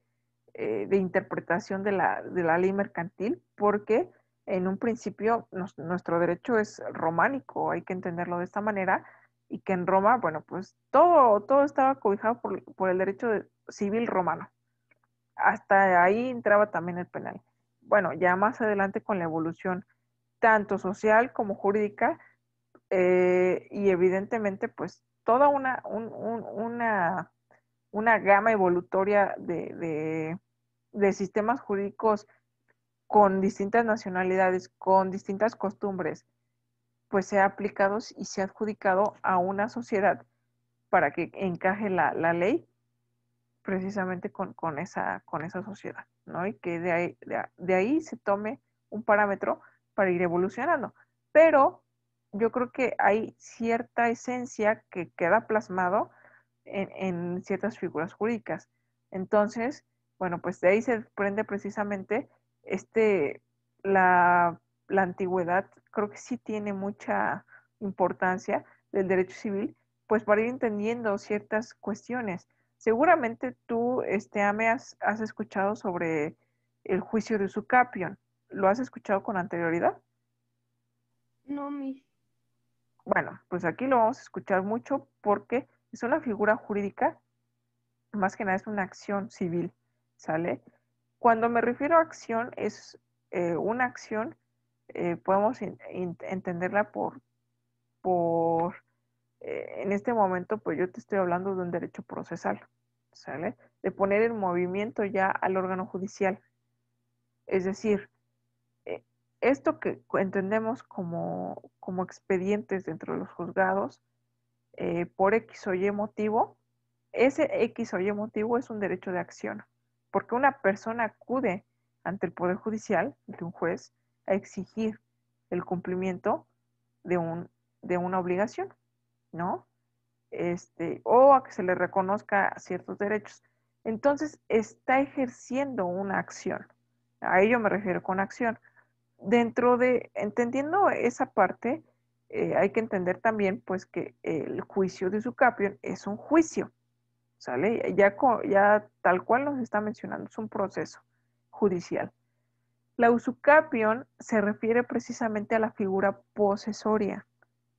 eh, de interpretación de la, de la, ley mercantil, porque en un principio nuestro derecho es románico, hay que entenderlo de esta manera, y que en Roma, bueno, pues todo, todo estaba cobijado por, el derecho civil romano. Hasta ahí entraba también el penal. Bueno, ya más adelante con la evolución tanto social como jurídica, eh, y evidentemente pues toda una, una una gama evolutoria de, sistemas jurídicos con distintas nacionalidades, con distintas costumbres, pues se ha aplicado y se ha adjudicado a una sociedad para que encaje la, ley precisamente con, esa, con esa sociedad, ¿no? Y que de ahí, de ahí se tome un parámetro para ir evolucionando. Pero yo creo que hay cierta esencia que queda plasmado en, ciertas figuras jurídicas. Entonces, bueno, pues de ahí se prende precisamente este, la, la antigüedad, creo que sí tiene mucha importancia del derecho civil, pues para ir entendiendo ciertas cuestiones. Seguramente tú, este, has, has escuchado sobre el juicio de Usucapion. ¿Lo has escuchado con anterioridad? No, mi. Bueno, pues aquí lo vamos a escuchar mucho porque es una figura jurídica, más que nada es una acción civil, ¿sale? Cuando me refiero a acción, es eh, una acción, eh, podemos entenderla por, por eh, en este momento, pues yo te estoy hablando de un derecho procesal, ¿sale? De poner en movimiento ya al órgano judicial. Es decir, esto que entendemos como, como expedientes dentro de los juzgados, eh, por X o Y motivo, ese X o Y motivo es un derecho de acción, porque una persona acude ante el Poder Judicial, ante un juez, a exigir el cumplimiento de, de una obligación, ¿no? Este, o a que se le reconozca ciertos derechos. Entonces, está ejerciendo una acción. A ello me refiero con acción. Dentro de, entendiendo esa parte, eh, hay que entender también pues que el juicio de Usucapion es un juicio, ¿sale? Ya, ya tal cual nos está mencionando, es un proceso judicial. La usucapion se refiere precisamente a la figura posesoria,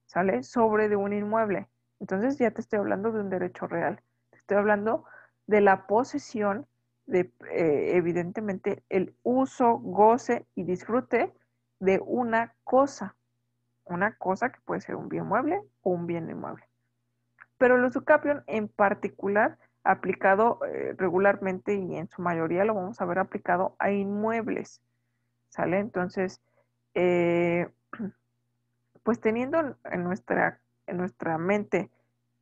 ¿sale? Sobre de un inmueble. Entonces ya te estoy hablando de un derecho real. Te estoy hablando de la posesión, de eh, evidentemente el uso, goce y disfrute de una cosa, una cosa que puede ser un bien mueble o un bien inmueble. Pero el usucapión en particular, aplicado eh, regularmente y en su mayoría lo vamos a ver aplicado a inmuebles, ¿sale? Entonces, eh, pues teniendo en nuestra, en nuestra mente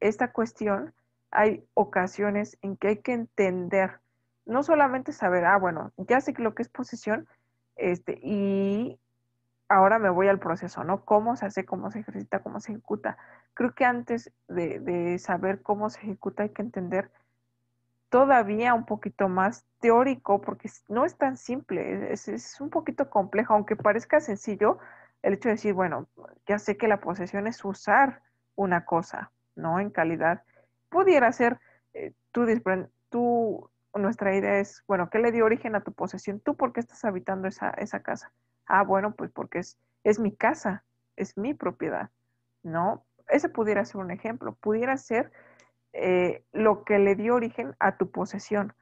esta cuestión, hay ocasiones en que hay que entender, no solamente saber, ah, bueno, ya sé lo que es posesión, este, y ahora me voy al proceso, ¿no? ¿Cómo se hace, cómo se ejercita, cómo se ejecuta? Creo que antes de, saber cómo se ejecuta hay que entender todavía un poquito más teórico, porque no es tan simple, es, un poquito complejo, aunque parezca sencillo el hecho de decir, bueno, ya sé que la posesión es usar una cosa, ¿no? En calidad. Pudiera ser, eh, tú, nuestra idea es, bueno, ¿qué le dio origen a tu posesión? ¿Tú por qué estás habitando esa casa? Ah, bueno, pues porque es, es mi casa, es mi propiedad, ¿no? Ese pudiera ser un ejemplo, pudiera ser eh, lo que le dio origen a tu posesión,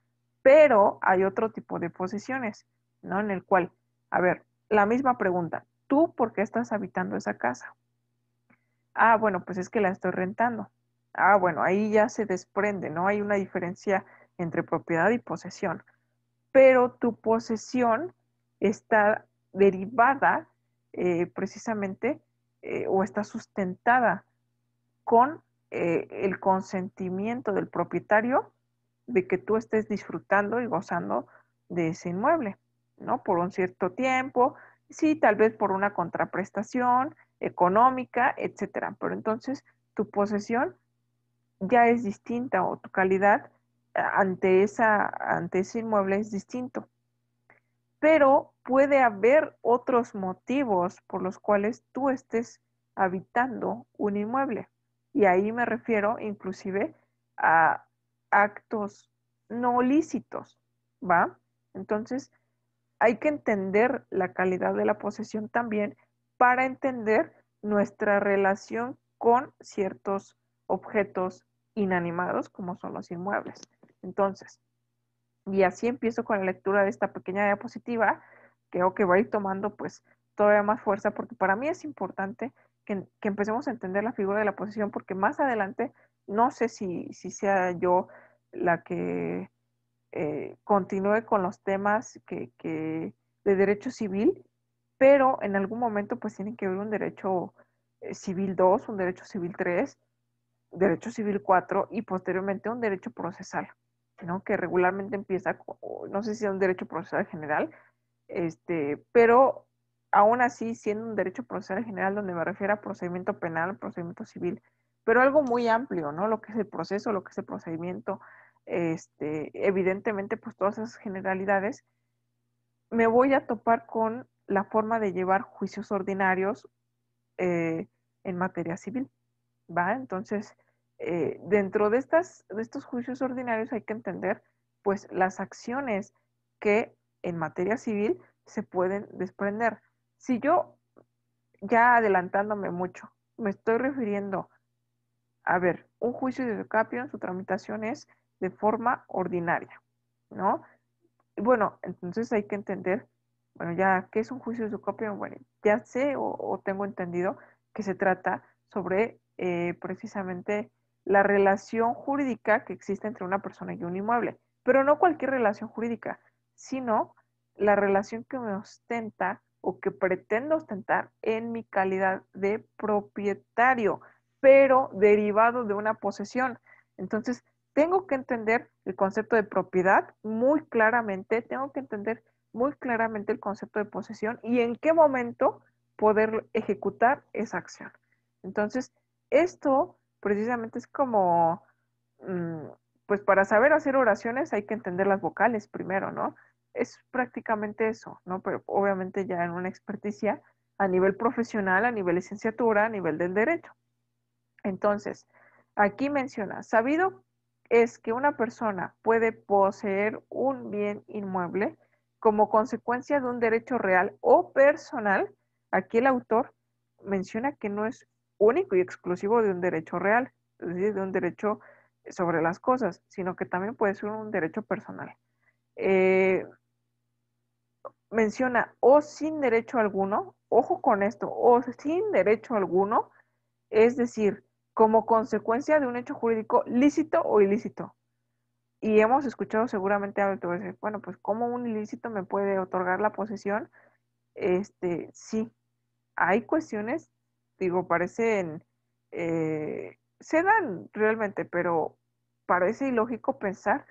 pero hay otro tipo de posesiones, ¿no? En el cual, a ver, la misma pregunta, ¿tú por qué estás habitando esa casa? Ah, bueno, pues es que la estoy rentando. Ah, bueno, ahí ya se desprende, ¿no? Hay una diferencia entre propiedad y posesión. Pero tu posesión está derivada eh, precisamente eh, o está sustentada con eh, el consentimiento del propietario de que tú estés disfrutando y gozando de ese inmueble, ¿no? Por un cierto tiempo, sí, tal vez por una contraprestación económica, etcétera. Pero entonces tu posesión ya es distinta o tu calidad ante, esa, ante ese inmueble es distinto. Pero puede haber otros motivos por los cuales tú estés habitando un inmueble. Y ahí me refiero inclusive a actos no lícitos, ¿va? Entonces, hay que entender la calidad de la posesión también para entender nuestra relación con ciertos objetos inanimados como son los inmuebles. Entonces, y así empiezo con la lectura de esta pequeña diapositiva creo que va a ir tomando pues todavía más fuerza porque para mí es importante que, empecemos a entender la figura de la posesión porque más adelante no sé si, sea yo la que eh, continúe con los temas de derecho civil, pero en algún momento pues tienen que haber un derecho eh, civil 2, un derecho civil 3, derecho civil 4 y posteriormente un derecho procesal, ¿no? Que regularmente empieza, no sé si es un derecho procesal general este, pero aún así siendo un derecho procesal general donde me refiero a procedimiento penal, procedimiento civil, pero algo muy amplio, ¿no? Lo que es el proceso, lo que es el procedimiento, este, evidentemente, pues todas esas generalidades, me voy a topar con la forma de llevar juicios ordinarios eh, en materia civil, ¿va? Entonces, eh, dentro de, estas, de estos juicios ordinarios hay que entender, pues, las acciones que en materia civil se pueden desprender. Si yo, ya adelantándome mucho, me estoy refiriendo, a ver, un juicio de capio en su tramitación es de forma ordinaria, ¿no? Bueno, entonces hay que entender, bueno, ya, ¿qué es un juicio de capio? Bueno, ya sé o, tengo entendido que se trata sobre eh, precisamente la relación jurídica que existe entre una persona y un inmueble, pero no cualquier relación jurídica, sino la relación que me ostenta o que pretendo ostentar en mi calidad de propietario, pero derivado de una posesión. Entonces, tengo que entender el concepto de propiedad muy claramente, tengo que entender muy claramente el concepto de posesión y en qué momento poder ejecutar esa acción. Entonces, esto precisamente es como, mm, pues para saber hacer oraciones hay que entender las vocales primero, ¿no? es prácticamente eso, ¿no? Pero obviamente ya en una experticia a nivel profesional, a nivel licenciatura, a nivel del derecho. Entonces, aquí menciona, sabido es que una persona puede poseer un bien inmueble como consecuencia de un derecho real o personal. Aquí el autor menciona que no es único y exclusivo de un derecho real, es decir, de un derecho sobre las cosas, sino que también puede ser un derecho personal. Eh, menciona o sin derecho alguno, ojo con esto, o sin derecho alguno, es decir, como consecuencia de un hecho jurídico lícito o ilícito. Y hemos escuchado seguramente a veces, bueno, pues como un ilícito me puede otorgar la posesión, este, sí, hay cuestiones, digo, parecen, eh, se dan realmente, pero parece ilógico pensar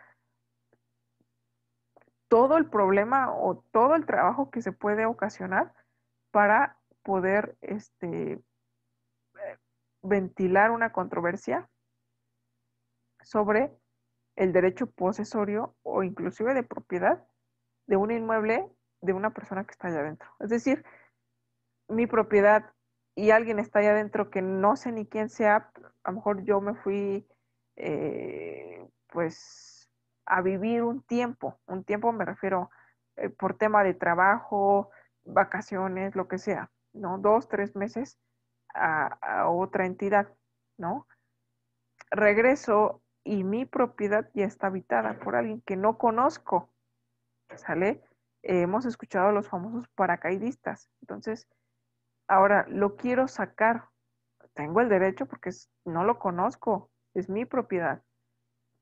todo el problema o todo el trabajo que se puede ocasionar para poder este, ventilar una controversia sobre el derecho posesorio o inclusive de propiedad de un inmueble de una persona que está allá adentro. Es decir, mi propiedad y alguien está allá adentro que no sé ni quién sea, a lo mejor yo me fui, eh, pues a vivir un tiempo, un tiempo me refiero eh, por tema de trabajo, vacaciones, lo que sea, ¿no? Dos, tres meses a, otra entidad, ¿no? Regreso y mi propiedad ya está habitada por alguien que no conozco, ¿sale? Eh, hemos escuchado a los famosos paracaidistas, entonces, ahora lo quiero sacar, tengo el derecho porque no lo conozco, es mi propiedad,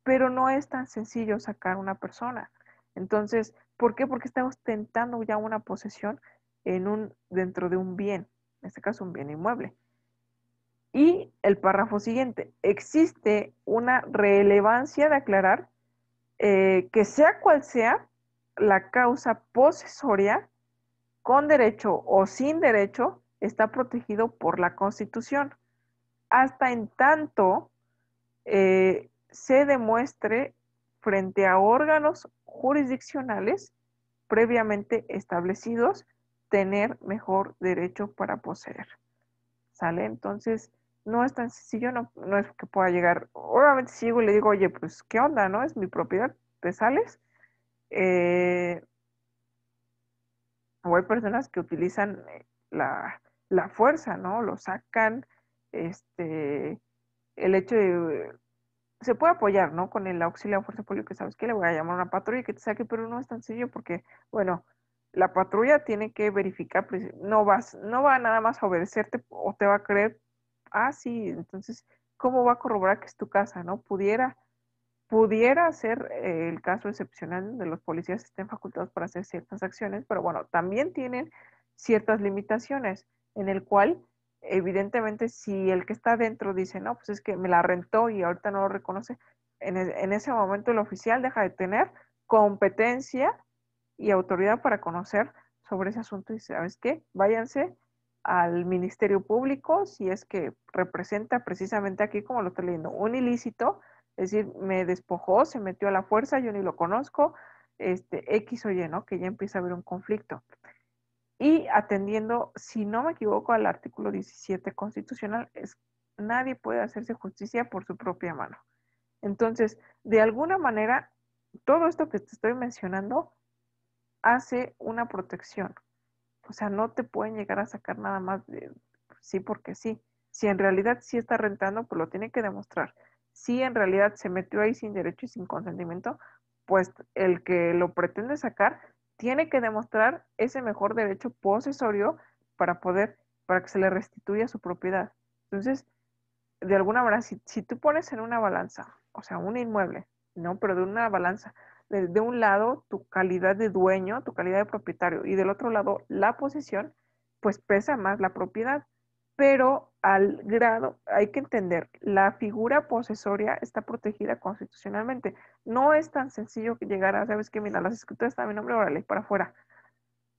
pero no es tan sencillo sacar una persona. Entonces, ¿por qué? Porque estamos tentando ya una posesión en un, dentro de un bien, en este caso un bien inmueble. Y el párrafo siguiente, existe una relevancia de aclarar eh, que sea cual sea la causa posesoria, con derecho o sin derecho, está protegido por la Constitución, hasta en tanto eh, se demuestre frente a órganos jurisdiccionales previamente establecidos tener mejor derecho para poseer. ¿Sale? Entonces, no es tan sencillo, no, es que pueda llegar. Obviamente, si le digo, oye, pues, ¿qué onda? ¿No? Es mi propiedad, te sales. Eh, o hay personas que utilizan eh, la, la fuerza, ¿no? Lo sacan, este, el hecho de se puede apoyar, ¿no? Con el auxilio de fuerza pública, ¿sabes qué? Le voy a llamar a una patrulla que te saque, pero no es tan sencillo porque, bueno, la patrulla tiene que verificar, pues, no vas, no va nada más a obedecerte o te va a creer, ah, sí, entonces, ¿cómo va a corroborar que es tu casa, no? Pudiera, pudiera ser eh, el caso excepcional donde los policías estén facultados para hacer ciertas acciones, pero bueno, también tienen ciertas limitaciones en el cual evidentemente si el que está dentro dice, no, pues es que me la rentó y ahorita no lo reconoce, en, e-, ese momento el oficial deja de tener competencia y autoridad para conocer sobre ese asunto y sabes qué, váyanse al Ministerio Público si es que representa precisamente aquí, como lo estoy leyendo, un ilícito, es decir, me despojó, se metió a la fuerza, yo ni lo conozco, este X o Y, ¿no? Que ya empieza a haber un conflicto y atendiendo, si no me equivoco, al artículo 17 constitucional, es nadie puede hacerse justicia por su propia mano. Entonces, de alguna manera, todo esto que te estoy mencionando hace una protección. O sea, no te pueden llegar a sacar nada más de sí porque sí. Si en realidad sí está rentando, pues lo tiene que demostrar. Si en realidad se metió ahí sin derecho y sin consentimiento, pues el que lo pretende sacar tiene que demostrar ese mejor derecho posesorio para poder, para que se le restituya su propiedad. Entonces, de alguna manera, si, tú pones en una balanza, o sea, un inmueble, no, pero de una balanza, de, un lado tu calidad de dueño, tu calidad de propietario, y del otro lado la posesión, pues pesa más la propiedad pero al grado, hay que entender, la figura posesoria está protegida constitucionalmente. No es tan sencillo que llegara, sabes que, mira, las escrituras están a mi nombre, órale, para afuera.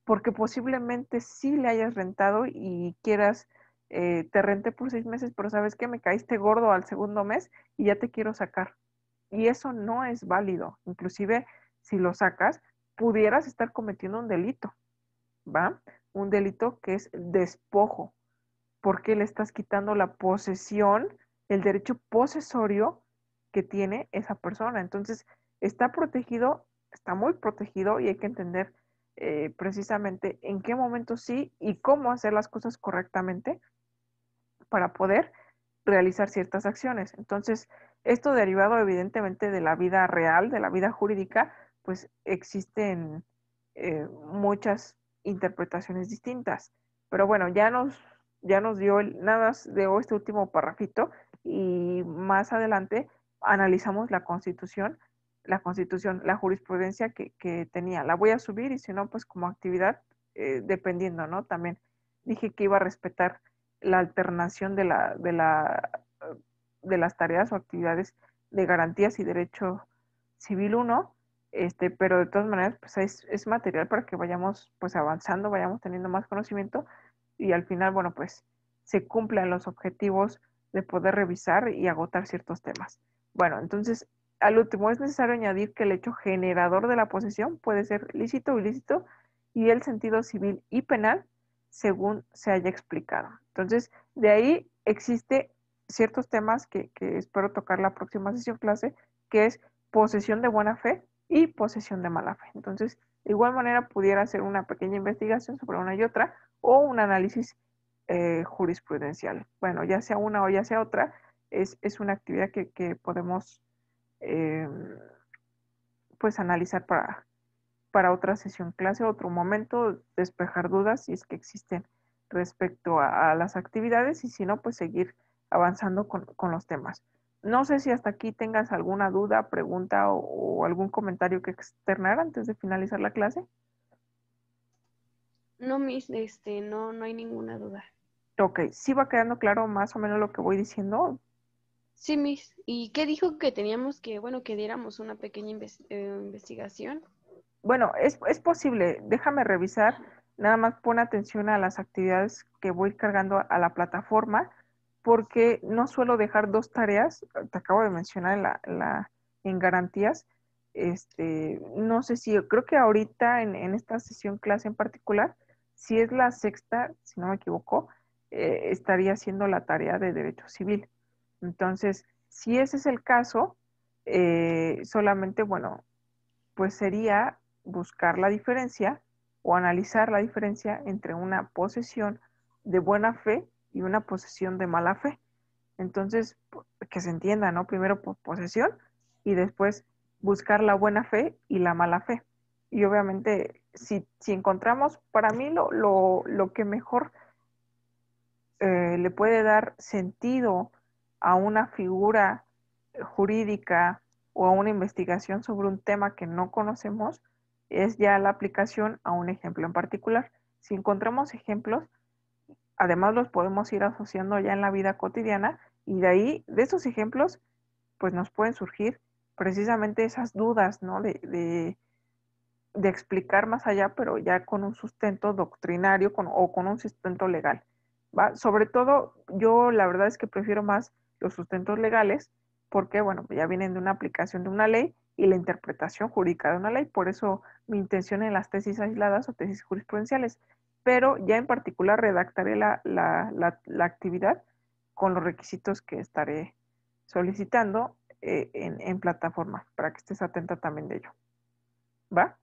Porque posiblemente sí le hayas rentado y quieras, eh, te renté por seis meses, pero sabes que me caíste gordo al segundo mes y ya te quiero sacar. Y eso no es válido. Inclusive, si lo sacas, pudieras estar cometiendo un delito, ¿va? Un delito que es despojo porque le estás quitando la posesión, el derecho posesorio que tiene esa persona. Entonces, está protegido, está muy protegido y hay que entender eh, precisamente en qué momento sí y cómo hacer las cosas correctamente para poder realizar ciertas acciones. Entonces, esto derivado evidentemente de la vida real, de la vida jurídica, pues existen eh, muchas interpretaciones distintas. Pero bueno, ya nos ya nos dio el, nada más de este último parrafito y más adelante analizamos la constitución, la constitución, la jurisprudencia que, tenía. La voy a subir y si no, pues como actividad, eh, dependiendo, ¿no? También dije que iba a respetar la alternación de, la, de, la, de las tareas o actividades de garantías y derecho civil 1, este, pero de todas maneras, pues es, es material para que vayamos pues avanzando, vayamos teniendo más conocimiento y al final, bueno, pues se cumplan los objetivos de poder revisar y agotar ciertos temas. Bueno, entonces, al último, es necesario añadir que el hecho generador de la posesión puede ser lícito o ilícito y el sentido civil y penal según se haya explicado. Entonces, de ahí existe ciertos temas que, que espero tocar la próxima sesión clase, que es posesión de buena fe y posesión de mala fe. Entonces, de igual manera pudiera hacer una pequeña investigación sobre una y otra, o un análisis eh, jurisprudencial. Bueno, ya sea una o ya sea otra, es, una actividad que, podemos em, pues analizar para, para otra sesión clase, otro momento, despejar dudas si es que existen respecto a, las actividades y si no, pues seguir avanzando con, los temas. No sé si hasta aquí tengas alguna duda, pregunta o algún comentario que externar antes de finalizar la clase. No, mis, este, no, no hay ninguna duda. Ok, ¿sí va quedando claro más o menos lo que voy diciendo? Sí, Miss. ¿Y qué dijo que teníamos que, bueno, que diéramos una pequeña eh, investigación? Bueno, es, posible. Déjame revisar. Nada más pon atención a las actividades que voy cargando a la plataforma, porque no suelo dejar dos tareas, te acabo de mencionar la, en garantías. Este, no sé si, creo que ahorita en, en esta sesión clase en particular, si es la sexta, si no me equivoco, eh, estaría haciendo la tarea de derecho civil. Entonces, si ese es el caso, eh, solamente, bueno, pues sería buscar la diferencia o analizar la diferencia entre una posesión de buena fe y una posesión de mala fe. Entonces, que se entienda, ¿no? Primero por posesión y después buscar la buena fe y la mala fe y obviamente si, encontramos, para mí lo, que mejor eh, le puede dar sentido a una figura jurídica o a una investigación sobre un tema que no conocemos es ya la aplicación a un ejemplo en particular. Si encontramos ejemplos, además los podemos ir asociando ya en la vida cotidiana y de ahí, de esos ejemplos, pues nos pueden surgir precisamente esas dudas, ¿no? de de explicar más allá, pero ya con un sustento doctrinario o con un sustento legal. ¿va? Sobre todo, yo la verdad es que prefiero más los sustentos legales porque, bueno, ya vienen de una aplicación de una ley y la interpretación jurídica de una ley. Por eso mi intención en las tesis aisladas o tesis jurisprudenciales. Pero ya en particular redactaré la, la, la, la actividad con los requisitos que estaré solicitando eh, en, en plataforma para que estés atenta también de ello. ¿Va?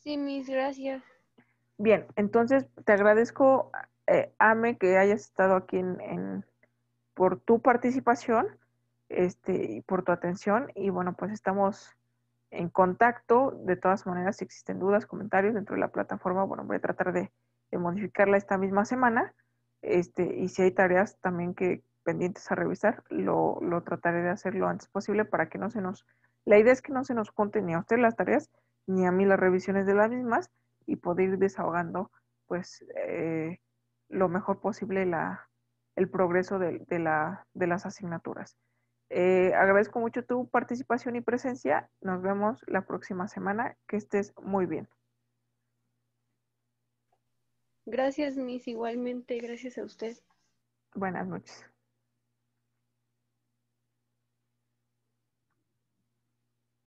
Sí, mis gracias. Bien, entonces te agradezco, eh, Ame, que hayas estado aquí en, por tu participación este, y por tu atención. Y bueno, pues estamos en contacto. De todas maneras, si existen dudas, comentarios dentro de la plataforma, bueno, voy a tratar de, modificarla esta misma semana. Este, y si hay tareas también que pendientes a revisar, lo, lo trataré de hacer lo antes posible para que no se nos... La idea es que no se nos junten ni a usted las tareas, ni a mí las revisiones de las mismas y poder ir desahogando pues eh, lo mejor posible la, el progreso de, las asignaturas. Eh, agradezco mucho tu participación y presencia. Nos vemos la próxima semana. Que estés muy bien. Gracias, Miss. Igualmente, gracias a usted. Buenas noches.